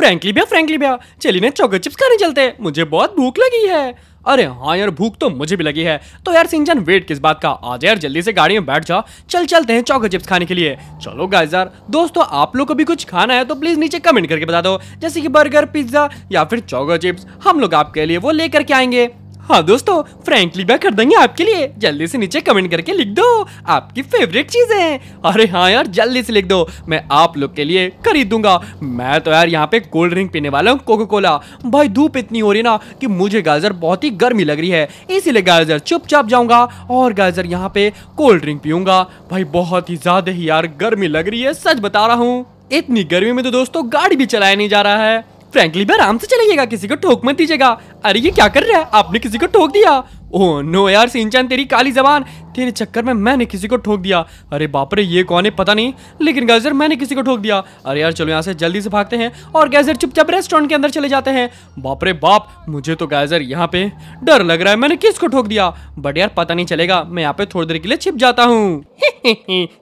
Frankly भैया frankly भैया चलिए ना चॉकलेट चिप्स खाने चलते हैं मुझे बहुत भूख लगी है अरे हाँ यार भूख तो मुझे भी लगी है तो यार सिंचन वेट किस बात का आज यार जल्दी से गाड़ी में बैठ जाओ चल चलते हैं चौको चिप्स खाने के लिए चलो गाइस यार दोस्तों आप लोग को भी कुछ खाना है तो प्लीज नीचे कमेंट करके बता दो जैसे कि बर्गर पिज्जा या फिर चौको चिप्स हम लोग आपके लिए वो लेकर के आएंगे हाँ दोस्तों फ्रेंकली बैग कर देंगे आपके लिए जल्दी से नीचे कमेंट करके लिख दो आपकी फेवरेट चीजें है अरे हाँ यार जल्दी से लिख दो मैं आप लोग के लिए खरीदूंगा मैं तो यार यहाँ पे कोल्ड ड्रिंक पीने वाला हूँ कोको कोला भाई धूप इतनी हो रही ना कि मुझे गाजर बहुत ही गर्मी लग रही है इसीलिए गाजर चुपचाप जाऊंगा और गाजर यहाँ पे कोल्ड ड्रिंक पीऊंगा भाई बहुत ही ज्यादा ही यार गर्मी लग रही है सच बता रहा हूँ इतनी गर्मी में तो दोस्तों गाड़ी भी चलाया नहीं जा रहा है फ्रेंकली भाई आराम से चलेगा किसी को ठोक मत दीजिएगा अरे ये क्या कर रहा है आपने किसी को ठोक दिया ओह नो यार सिंचन तेरी काली जबान तेरे चक्कर में मैंने किसी को ठोक दिया अरे बाप रे ये कौन है पता नहीं लेकिन गैजर मैंने किसी को ठोक दिया अरे यार चलो यहाँ से जल्दी से भागते हैं और गैजर चुपचाप रेस्टोरेंट के अंदर चले जाते हैं बाप रे बाप मुझे तो गैजर यहाँ पे डर लग रहा है मैंने किसको ठोक दिया बट यार पता नहीं चलेगा मैं यहाँ पे थोड़ी देर के लिए छिप जाता हूँ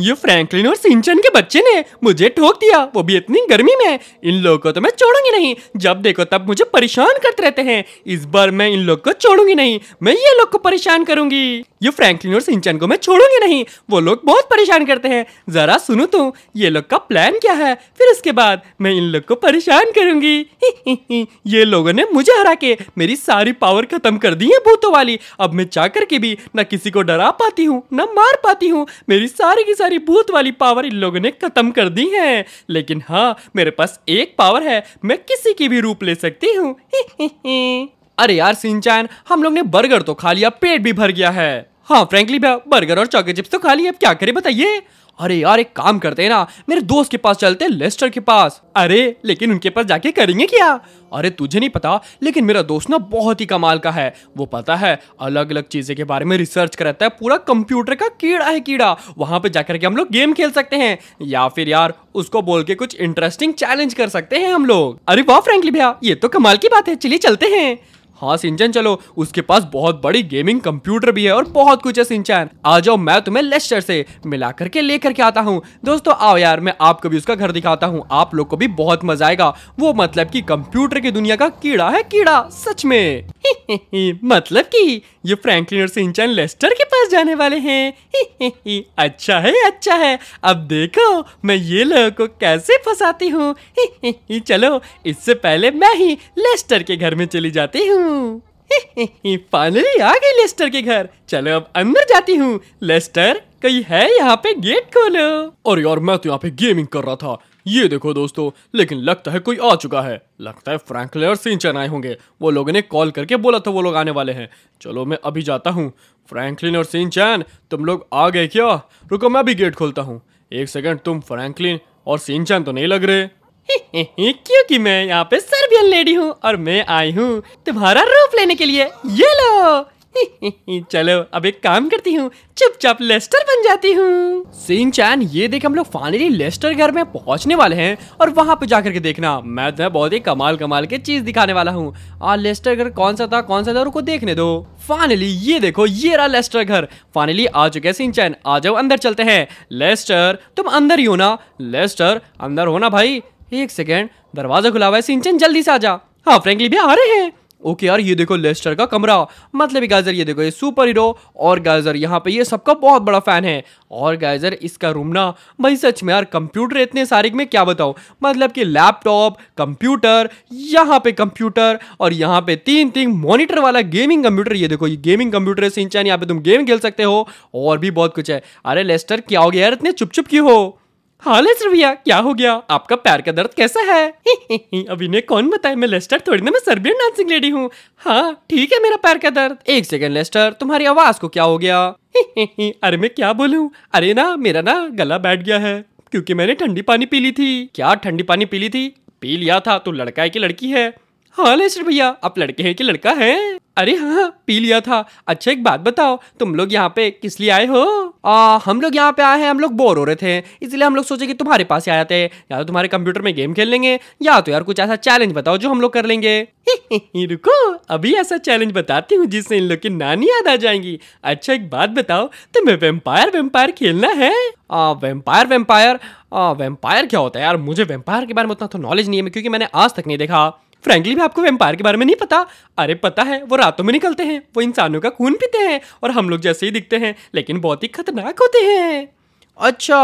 ये फ्रैंकलिन और सिंचन के बच्चे ने मुझे ठोक दिया वो भी इतनी गर्मी में इन लोगों को तो मैं छोड़ूंगी नहीं जब देखो तब मुझे परेशान करते रहते हैं इस बार मैं इन लोग को छोड़ूंगी नहीं मैं ये ये लोग को परेशान करूंगी ये फ्रैंकलिन और सिंचन को मैं छोड़ूंगी नहीं वो लोग बहुत परेशान करते हैं जरा सुनो तुम तो, ये लोग का प्लान क्या है फिर उसके बाद मैं इन लोग को परेशान करूंगी ये लोगों ने मुझे हरा के मेरी सारी पावर खत्म कर दी है भूतों वाली अब मैं चाह करके भी न किसी को डरा पाती हूँ न मार पाती हूँ मेरी सारी की सारी भूत वाली पावर इन लोगों ने खत्म कर दी है लेकिन हाँ मेरे पास एक पावर है मैं किसी की भी रूप ले सकती हूँ अरे यार सिंचान हम लोग ने बर्गर तो खा लिया पेट भी भर गया है हाँ फ्रेंकली भैया बर्गर और चॉकलेट चिप्स तो खा लिए अब क्या करें बताइए अरे यार एक काम करते हैं ना मेरे दोस्त के पास चलते हैं लेस्टर के पास अरे लेकिन उनके पास जाके करेंगे क्या अरे तुझे नहीं पता लेकिन मेरा दोस्त ना बहुत ही कमाल का है वो पता है अलग अलग चीजें के बारे में रिसर्च कराता है पूरा कंप्यूटर का कीड़ा है कीड़ा वहां पे जाकर के हम लोग गेम खेल सकते हैं या फिर यार उसको बोल के कुछ इंटरेस्टिंग चैलेंज कर सकते हैं हम लोग अरे वाह फ्रेंकली भैया ये तो कमाल की बात है चलिए चलते हैं हाँ सिंचन चलो उसके पास बहुत बड़ी गेमिंग कंप्यूटर भी है और बहुत कुछ है सिंचन आ जाओ मैं तुम्हें लेस्टर से मिला करके लेकर के आता हूँ दोस्तों आओ यार मैं आपको भी उसका घर दिखाता हूँ आप लोग को भी बहुत मजा आएगा वो मतलब की कंप्यूटर की दुनिया का कीड़ा है कीड़ा सच में मतलब की ये फ्रेंकलिन और सिंचन लेस्टर के पास जाने वाले है अच्छा है अच्छा है अब देखो मैं ये लोगों को कैसे फंसाती हूँ चलो इससे पहले मैं ही लेस्टर के घर में चली जाती हूँ हूँ फाइनली आ गई लेस्टर के घर चलो अब अंदर जाती हूँ लेस्टर कहीं है यहाँ पे गेट खोलो और यार मैं तो यहाँ पे गेमिंग कर रहा था ये देखो दोस्तों लेकिन लगता है कोई आ चुका है लगता है फ्रैंकलिन और सिंचन आए होंगे वो लोगों ने कॉल करके बोला था वो लोग आने वाले हैं चलो मैं अभी जाता हूँ फ्रैंकलिन और सिंचन तुम लोग आ गए क्या रुको मैं अभी गेट खोलता हूँ एक सेकंड तुम फ्रैंकलिन और सिंचन तो नहीं लग रहे क्योंकि मैं यहाँ पे सर्बियन लेडी हूँ और मैं आई हूँ तुम्हारा रूप लेने के लिए ये लो चलो अब एक काम करती हूँ चुपचाप लेस्टर बन जाती हूँ सिंह चैन ये देख हम लोग फाइनली लेस्टर घर में पहुँचने वाले हैं और वहाँ पे जाकर के देखना मैं तो बहुत ही कमाल कमाल के चीज दिखाने वाला हूँ और लेस्टर घर कौन सा था कौन सा था उनको देखने दो फाइनली ये देखो ये रहा लेस्टर घर फाइनली आ चुके हैं सिंह चैन आ जाओ अंदर चलते हैं लेस्टर तुम अंदर ही हो ना लेस्टर अंदर हो ना भाई एक सेकेंड दरवाजा खुला हुआ है सिंचन जल्दी से आ जा हाँ फ्रेंकली भी आ रहे हैं ओके यार ये देखो लेस्टर का कमरा मतलब गाइजर ये देखो ये सुपर हीरो और गाइजर यहाँ पे ये सबका बहुत बड़ा फैन है और गाइजर इसका रूम ना भाई सच में यार कंप्यूटर इतने सारे में क्या बताऊँ मतलब कि लैपटॉप कंप्यूटर यहाँ पे कंप्यूटर और यहाँ पे तीन तीन मॉनिटर वाला गेमिंग कंप्यूटर ये देखो ये गेमिंग कंप्यूटर है सिंचन यहाँ पे तुम गेम खेल सकते हो और भी बहुत कुछ है अरे लेस्टर क्या हो गया यार इतने चुप चुप क्यों हो हाँ है भैया क्या हो गया आपका पैर का दर्द कैसा है अभी ने कौन बताया मैं लेस्टर थोड़ी ना मैं सर्बियन डांसिंग लेडी हूँ हाँ ठीक है मेरा पैर का दर्द एक सेकंड लेस्टर तुम्हारी आवाज को क्या हो गया अरे मैं क्या बोलूँ अरे ना मेरा ना गला बैठ गया है क्योंकि मैंने ठंडी पानी पी ली थी क्या ठंडी पानी पी ली थी पी लिया था तो लड़का है की लड़की है हाँ लेस्टर भैया आप लड़के हैं कि लड़का है अरे हाँ, हाँ पी लिया था अच्छा एक बात बताओ तुम लोग यहाँ पे किस लिए आए हो आ, हम लोग यहाँ पे आए हैं हम लोग बोर हो रहे थे इसलिए हम लोग सोचे कि तुम्हारे पास जाते हैं या तो तुम्हारे कंप्यूटर में गेम खेल लेंगे या तो यार कुछ ऐसा चैलेंज बताओ जो हम लोग कर लेंगे रुको अभी ऐसा चैलेंज बताती हूँ जिससे इन लोग की नानी याद आ जाएंगी अच्छा एक बात बताओ तुम्हें वेम्पायर वेम्पायर खेलना है वेम्पायर वेम्पायर वेम्पायर क्या होता है यार मुझे वेम्पायर के बारे में उतना तो नॉलेज नहीं है क्योंकि मैंने आज तक नहीं देखा फ्रेंकली भी आपको वेम्पायर के बारे में नहीं पता अरे पता है वो रातों में निकलते हैं वो इंसानों का खून पीते हैं और हम लोग जैसे ही दिखते हैं लेकिन बहुत ही खतरनाक होते हैं अच्छा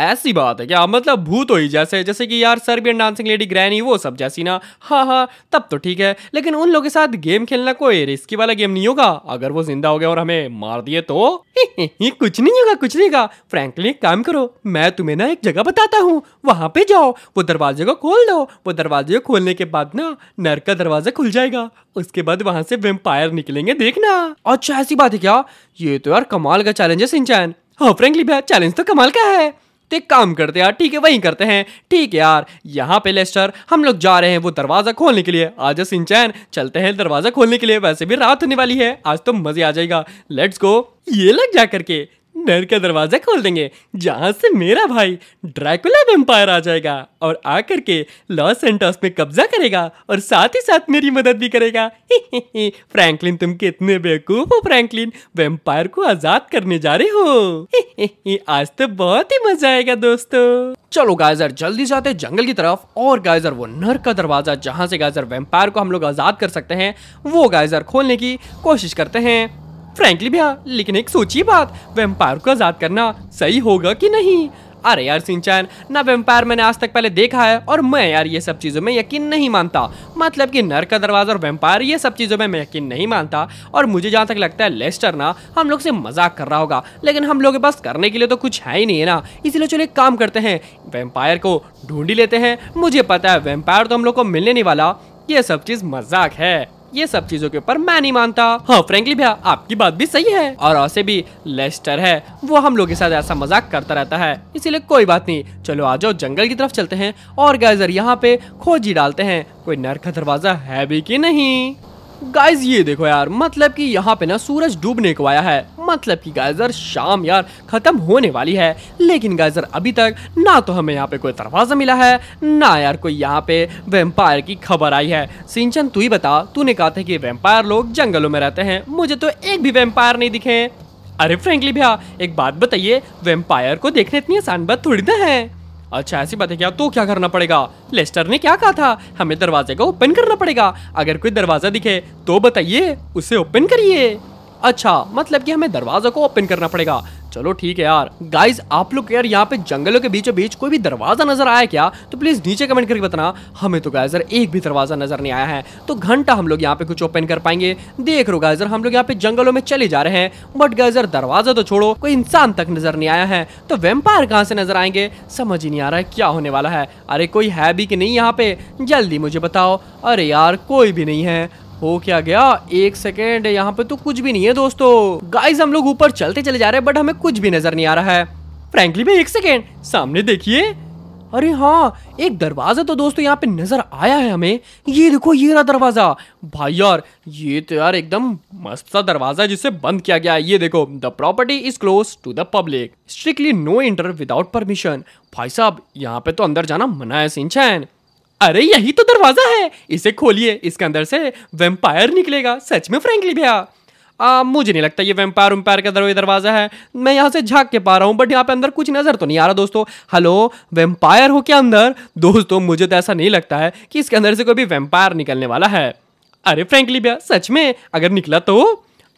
ऐसी बात है क्या मतलब भूत हो ही जैसे जैसे कि यार सर्बियन डांसिंग लेडी ग्रैनी वो सब जैसी ना हाँ हाँ तब तो ठीक है लेकिन उन लोगों के साथ गेम खेलना कोई रिस्की वाला गेम नहीं होगा अगर वो जिंदा हो गया और हमें मार दिए तो ये कुछ नहीं होगा कुछ नहीं होगा फ्रेंकली काम करो मैं तुम्हें ना एक जगह बताता हूँ वहां पे जाओ वो दरवाजे को खोल दो वो दरवाजे को खोलने के बाद ना नर का दरवाजा खुल जाएगा उसके बाद वहां से वेम्पायर निकलेंगे देखना अच्छा ऐसी बात है क्या ये तो यार कमाल का चैलेंज है सिंचैन हाँ फ्रेंकली भैया चैलेंज तो कमाल का है तो काम करते यार ठीक है वहीं करते हैं ठीक है यार यहाँ पे लेस्टर हम लोग जा रहे हैं वो दरवाज़ा खोलने के लिए आज सिंचैन चलते हैं दरवाज़ा खोलने के लिए वैसे भी रात होने वाली है आज तो मज़े आ जाएगा लेट्स गो ये लग जा करके नर का दरवाजा खोल देंगे जहां से मेरा भाई ड्रैकुला वेम्पायर आ जाएगा और आकर के लॉस एंटॉस में कब्जा करेगा और साथ ही साथ मेरी मदद भी करेगा फ्रैंकलिन तुम कितने बेवकूफ हो फ्रैंकलिन वेम्पायर को आजाद करने जा रहे हो आज तो बहुत ही मजा आएगा दोस्तों चलो गाइजर जल्दी जाते जंगल की तरफ और गाइजर वो नर का दरवाजा जहां से गाइजर वेम्पायर को हम लोग आजाद कर सकते हैं वो गाइजर खोलने की कोशिश करते हैं फ्रेंकली भैया लेकिन एक सोचिए बात वेम्पायर को आज़ाद करना सही होगा कि नहीं अरे यार सिंचान ना वेम्पायर मैंने आज तक पहले देखा है और मैं यार ये सब चीज़ों में यकीन नहीं मानता मतलब कि नर का दरवाज़ा और वेम्पायर ये सब चीज़ों में मैं यकीन नहीं मानता और मुझे जहाँ तक लगता है लेस्टर ना हम लोग से मजाक कर रहा होगा लेकिन हम लोग के पास करने के लिए तो कुछ है ही नहीं है ना इसीलिए चलो एक काम करते हैं वेम्पायर को ढूंढी लेते हैं मुझे पता है वेम्पायर तो हम लोग को मिलने नहीं वाला ये सब चीज़ मजाक है ये सब चीजों के ऊपर मैं नहीं मानता हाँ फ्रेंकली भैया आपकी बात भी सही है और ऐसे भी लेस्टर है वो हम लोग के साथ ऐसा मजाक करता रहता है इसीलिए कोई बात नहीं चलो आ जाओ जंगल की तरफ चलते हैं और गाइजर यहाँ पे खोजी डालते हैं कोई नर का दरवाजा है भी की नहीं गाइज ये देखो यार मतलब कि यहाँ पे ना सूरज डूबने को आया है मतलब कि गाइजर शाम यार खत्म होने वाली है लेकिन गाइजर अभी तक ना तो हमें यहाँ पे कोई दरवाजा मिला है ना यार कोई यहाँ पे वेम्पायर की खबर आई है सिंचन तू ही बता तूने कहा था कि वेम्पायर लोग जंगलों में रहते हैं मुझे तो एक भी वेम्पायर नहीं दिखे अरे फ्रेंकली भैया एक बात बताइए वेम्पायर को देखने इतनी आसान बात थोड़ी ना है अच्छा ऐसी बात है क्या तो क्या करना पड़ेगा लेस्टर ने क्या कहा था हमें दरवाजे को ओपन करना पड़ेगा अगर कोई दरवाजा दिखे तो बताइए उसे ओपन करिए अच्छा मतलब कि हमें दरवाजा को ओपन करना पड़ेगा चलो ठीक है यार गाइज आप लोग यार यहाँ पे जंगलों के बीचों बीच कोई भी दरवाजा नजर आया क्या तो प्लीज नीचे कमेंट करके बताना हमें तो गाइजर एक भी दरवाजा नजर नहीं आया है तो घंटा हम लोग यहाँ पे कुछ ओपन कर पाएंगे देख रो गाइजर हम लोग यहाँ पे जंगलों में चले जा रहे हैं बट गाइजर दरवाजा तो छोड़ो कोई इंसान तक नजर नहीं आया है तो वेम्पायर कहाँ से नजर आएंगे समझ ही नहीं आ रहा है क्या होने वाला है अरे कोई है भी कि नहीं यहाँ पे जल्दी मुझे बताओ अरे यार कोई भी नहीं है हो क्या गया एक सेकेंड यहाँ पे तो कुछ भी नहीं है दोस्तों गाइज हम लोग ऊपर चलते चले जा रहे हैं बट हमें कुछ भी नजर नहीं आ रहा है फ्रेंकली भाई एक सेकेंड सामने देखिए अरे हाँ एक दरवाजा तो दोस्तों यहाँ पे नजर आया है हमें ये देखो ये रहा दरवाजा भाई यार ये तो यार एकदम मस्त सा दरवाजा जिसे बंद किया गया है ये देखो the property is close to the public strictly no enter without permission भाई साहब यहाँ पे तो अंदर जाना मना है सिंचैन अरे यही तो दरवाजा है इसे खोलिए इसके अंदर से वेम्पायर निकलेगा सच में फ्रेंकली भैया आ, मुझे नहीं लगता ये वेम्पायर उम्पायर का दरवाजा दरवाजा है मैं यहाँ से झाक के पा रहा हूँ बट यहाँ पे अंदर कुछ नज़र तो नहीं आ रहा दोस्तों हेलो वेम्पायर हो क्या अंदर दोस्तों मुझे तो ऐसा नहीं लगता है कि इसके अंदर से कोई भी वेम्पायर निकलने वाला है अरे फ्रेंकली भैया सच में अगर निकला तो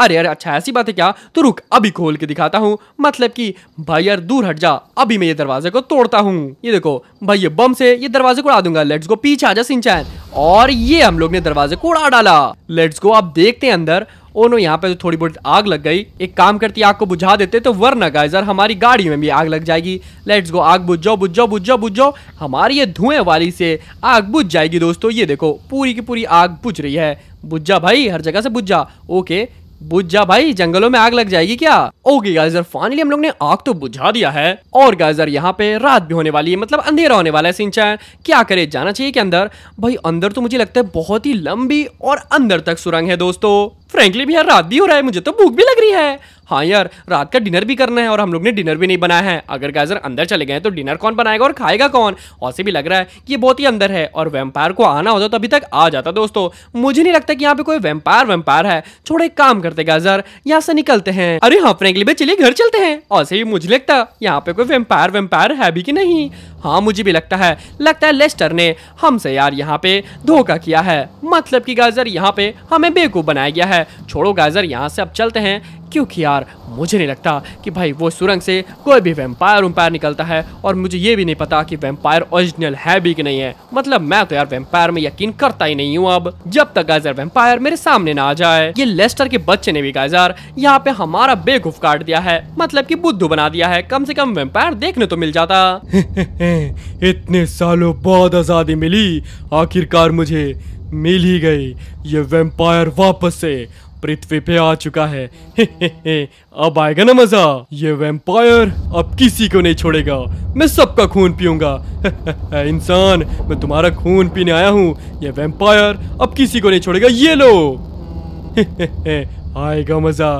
अरे अरे अच्छा ऐसी बात है क्या तो रुक अभी खोल के दिखाता हूँ मतलब कि भाई यार दूर हट जा अभी मैं ये दरवाजे को तोड़ता हूँ ये देखो भाई ये बम से ये दरवाजे को उड़ा दूंगा लेट्स गो पीछे आ जा सिंचैन और ये हम लोग ने दरवाजे को उड़ा डाला लेट्स गो आप देखते हैं अंदर ओ नो यहाँ पे तो थोड़ी बहुत आग लग गई एक काम करती आग को बुझा देते तो वरना गाइजर हमारी गाड़ी में भी आग लग जाएगी लेट्स गो आग बुझ जाओ बुझ जाओ बुझ जाओ बुझ जाओ हमारी ये धुएं वाली से आग बुझ जाएगी दोस्तों ये देखो पूरी की पूरी आग बुझ रही है बुझ जा भाई हर जगह से बुझ जा ओके बुझ जा भाई जंगलों में आग लग जाएगी क्या ओके गाइजर फाइनली हम लोग ने आग तो बुझा दिया है और गाइजर यहाँ पे रात भी होने वाली है मतलब अंधेरा होने वाला है सिंचैन क्या करे जाना चाहिए कि अंदर भाई अंदर तो मुझे लगता है बहुत ही लंबी और अंदर तक सुरंग है दोस्तों फ्रेंकली भी यार रात भी हो रहा है मुझे तो भूख भी लग रही है हाँ यार रात का डिनर भी करना है और हम लोग ने डिनर भी नहीं बनाया है अगर गाजर अंदर चले गए तो डिनर कौन बनाएगा और खाएगा कौन और से भी लग रहा है कि ये बहुत ही अंदर है और वेम्पायर को आना होता तो अभी तक आ जाता दोस्तों मुझे नहीं लगता कि यहाँ पे कोई वेम्पायर वेम्पायर है छोड़े काम करते गाजर यहाँ से निकलते हैं अरे हाँ फ्रेंकली भाई चलिए घर चलते हैं और से भी मुझे लगता यहाँ पे कोई वेम्पायर वेम्पायर है भी की नहीं हाँ मुझे भी लगता है लगता है लेस्टर ने हमसे यार यहाँ पे धोखा किया है मतलब कि गाजर यहाँ पे हमें बेवकूफ़ बनाया गया है छोड़ो गाजर यहाँ से अब चलते हैं क्योंकि यार मुझे नहीं लगता कि भाई वो सुरंग से कोई भी वेम्पायर वम्पायर निकलता है और मुझे ये भी नहीं पता कि वेम्पायर ओरिजिनल है भी कि नहीं है मतलब मैं तो यार वेम्पायर में यकीन करता ही नहीं हूँ अब जब तक गाइजर वेम्पायर मेरे सामने ना आ जाए ये लेस्टर के बच्चे ने भी गाइजर यहाँ पे हमारा बेगुफ काट दिया है मतलब की बुद्धू बना दिया है कम से कम वेम्पायर देखने तो मिल जाता इतने सालों बाद आजादी मिली आखिरकार मुझे मिल ही गई ये वेम्पायर वापस से पृथ्वी पे आ चुका है हे हे हे अब आएगा ना मजा ये वेम्पायर अब किसी को नहीं छोड़ेगा मैं सबका खून पीऊंगा इंसान मैं तुम्हारा खून पीने आया हूँ ये वेम्पायर अब किसी को नहीं छोड़ेगा ये लो हे हे हे, आएगा मजा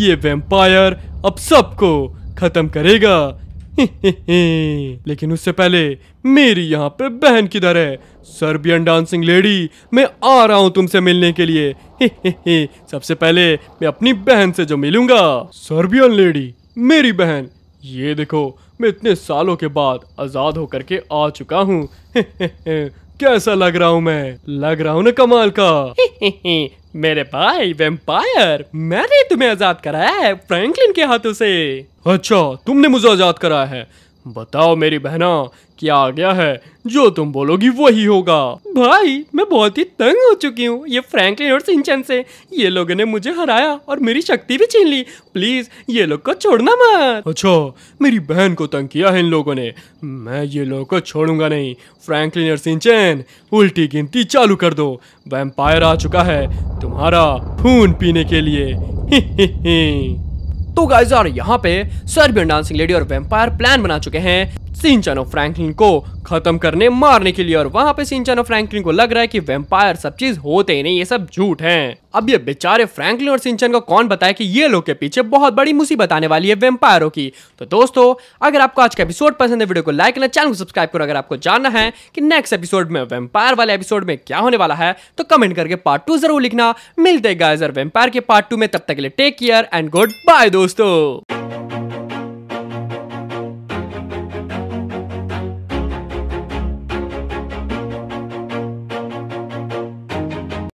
ये वेम्पायर अब सबको खत्म करेगा लेकिन उससे पहले मेरी यहाँ पे बहन किधर है सर्बियन डांसिंग लेडी मैं आ रहा हूँ तुमसे मिलने के लिए सबसे पहले मैं अपनी बहन से जो मिलूंगा सर्बियन लेडी मेरी बहन ये देखो मैं इतने सालों के बाद आजाद होकर के आ चुका हूँ कैसा लग रहा हूँ मैं लग रहा हूँ ना कमाल का मेरे भाई वेम्पायर मैंने तुम्हें आजाद कराया है फ्रैंकलिन के हाथों से अच्छा तुमने मुझे आजाद कराया है बताओ मेरी बहना क्या आ गया है जो तुम बोलोगी वही होगा भाई मैं बहुत ही तंग हो चुकी हूँ ये फ्रैंकलिन और सिंचन से ये लोगों ने मुझे हराया और मेरी शक्ति भी छीन ली प्लीज ये लोग को छोड़ना मत अच्छा मेरी बहन को तंग किया है इन लोगों ने मैं ये लोगों को छोड़ूंगा नहीं फ्रैंकलिन और सिंचन उल्टी गिनती चालू कर दो वैम्पायर आ चुका है तुम्हारा खून पीने के लिए ही ही ही। तो गाइज और यहाँ पे सर्बियन डांसिंग लेडी और वेम्पायर प्लान बना चुके हैं सिंचन ऑफ फ्रैंकलिन को खत्म करने मारने के लिए और वहां पे सिंचन ऑफ फ्रैंकलिन को लग रहा है कि वेम्पायर सब चीज होते ही नहीं ये सब झूठ है अब ये बेचारे फ्रैंकलिन और सिंचन को कौन बताए कि ये लोग के पीछे बहुत बड़ी मुसीबत आने वाली है वेम्पायरों की तो दोस्तों अगर आपको आज का एपिसोड पसंद है वीडियो को लाइक करना चैनल को सब्सक्राइब करो अगर आपको जानना है कि नेक्स्ट एपिसोड में वेम्पायर वाले एपिसोड में क्या होने वाला है तो कमेंट करके पार्ट टू जरूर लिखना मिलते गाइजर वेम्पायर के पार्ट टू में तब तक के लिए take care and good bye दोस्तों